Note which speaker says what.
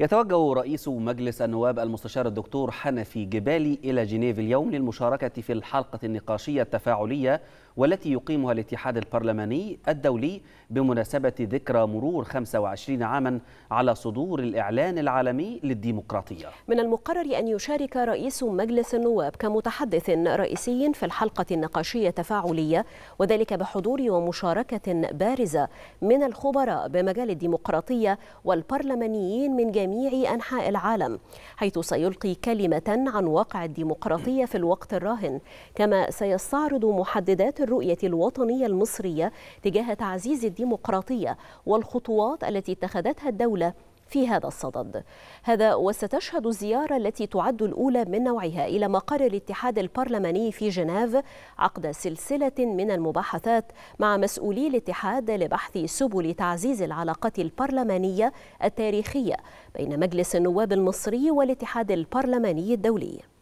Speaker 1: يتوجه رئيس مجلس النواب المستشار الدكتور حنفي جبالي إلى جنيف اليوم للمشاركة في الحلقة النقاشية التفاعلية والتي يقيمها الاتحاد البرلماني الدولي بمناسبة ذكرى مرور 25 عاما على صدور الإعلان العالمي للديمقراطية
Speaker 2: من المقرر أن يشارك رئيس مجلس النواب كمتحدث رئيسي في الحلقة النقاشية التفاعلية وذلك بحضور ومشاركة بارزة من الخبراء بمجال الديمقراطية والبرلمانيين من جميع جميع أنحاء العالم حيث سيلقي كلمة عن واقع الديمقراطية في الوقت الراهن كما سيستعرض محددات الرؤية الوطنية المصرية تجاه تعزيز الديمقراطية والخطوات التي اتخذتها الدولة في هذا الصدد هذا وستشهد الزيارة التي تعد الأولى من نوعها إلى مقر الاتحاد البرلماني في جنيف عقد سلسلة من المباحثات مع مسؤولي الاتحاد لبحث سبل تعزيز العلاقات البرلمانية التاريخية بين مجلس النواب المصري والاتحاد البرلماني الدولي